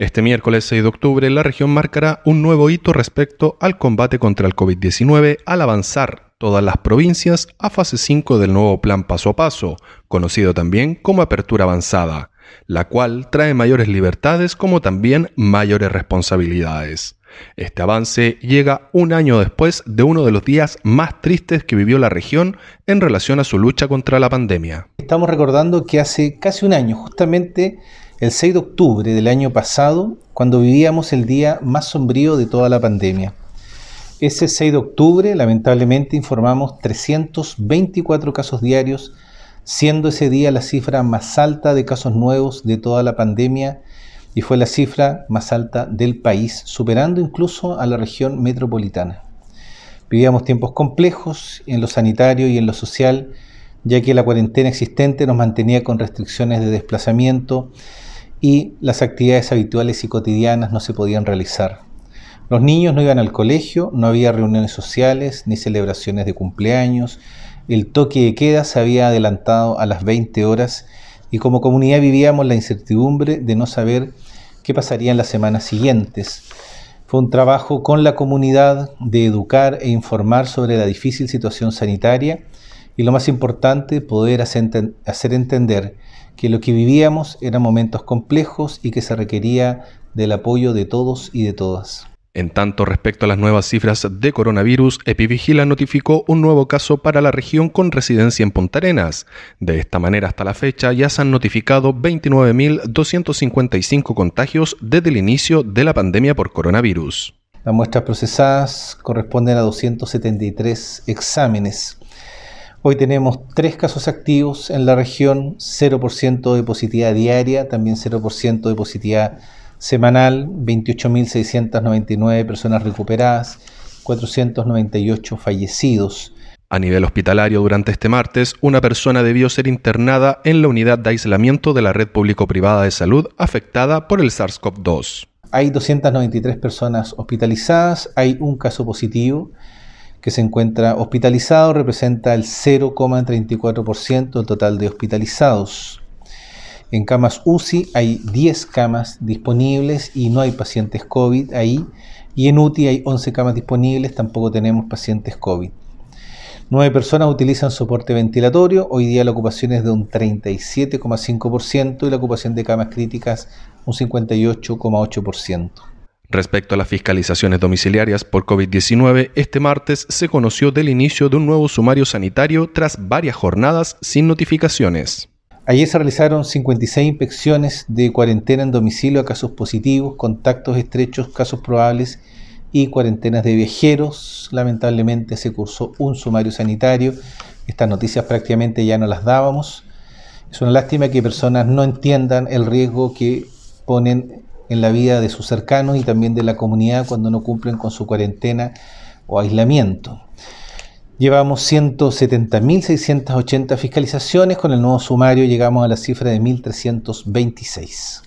Este miércoles 6 de octubre, la región marcará un nuevo hito respecto al combate contra el COVID-19 al avanzar todas las provincias a fase 5 del nuevo plan paso a paso, conocido también como apertura avanzada, la cual trae mayores libertades como también mayores responsabilidades. Este avance llega un año después de uno de los días más tristes que vivió la región en relación a su lucha contra la pandemia. Estamos recordando que hace casi un año, justamente el 6 de octubre del año pasado, cuando vivíamos el día más sombrío de toda la pandemia. Ese 6 de octubre, lamentablemente, informamos 324 casos diarios, siendo ese día la cifra más alta de casos nuevos de toda la pandemia y fue la cifra más alta del país, superando incluso a la región metropolitana. Vivíamos tiempos complejos en lo sanitario y en lo social, ya que la cuarentena existente nos mantenía con restricciones de desplazamiento y las actividades habituales y cotidianas no se podían realizar. Los niños no iban al colegio, no había reuniones sociales ni celebraciones de cumpleaños, el toque de queda se había adelantado a las 20 horas y como comunidad vivíamos la incertidumbre de no saber qué pasaría en las semanas siguientes. Fue un trabajo con la comunidad de educar e informar sobre la difícil situación sanitaria y lo más importante, poder hacer entender que lo que vivíamos eran momentos complejos y que se requería del apoyo de todos y de todas. En tanto, respecto a las nuevas cifras de coronavirus, Epivigila notificó un nuevo caso para la región con residencia en Punta Arenas. De esta manera, hasta la fecha ya se han notificado 29.255 contagios desde el inicio de la pandemia por coronavirus. Las muestras procesadas corresponden a 273 exámenes Hoy tenemos tres casos activos en la región, 0% de positividad diaria, también 0% de positividad semanal, 28.699 personas recuperadas, 498 fallecidos. A nivel hospitalario, durante este martes, una persona debió ser internada en la unidad de aislamiento de la red público-privada de salud afectada por el SARS-CoV-2. Hay 293 personas hospitalizadas, hay un caso positivo que se encuentra hospitalizado, representa el 0,34% del total de hospitalizados. En camas UCI hay 10 camas disponibles y no hay pacientes COVID ahí. Y en UTI hay 11 camas disponibles, tampoco tenemos pacientes COVID. Nueve personas utilizan soporte ventilatorio. Hoy día la ocupación es de un 37,5% y la ocupación de camas críticas un 58,8%. Respecto a las fiscalizaciones domiciliarias por COVID-19, este martes se conoció del inicio de un nuevo sumario sanitario tras varias jornadas sin notificaciones. Ayer se realizaron 56 inspecciones de cuarentena en domicilio a casos positivos, contactos estrechos, casos probables y cuarentenas de viajeros. Lamentablemente se cursó un sumario sanitario. Estas noticias prácticamente ya no las dábamos. Es una lástima que personas no entiendan el riesgo que ponen en la vida de sus cercanos y también de la comunidad cuando no cumplen con su cuarentena o aislamiento. Llevamos 170.680 fiscalizaciones, con el nuevo sumario llegamos a la cifra de 1.326.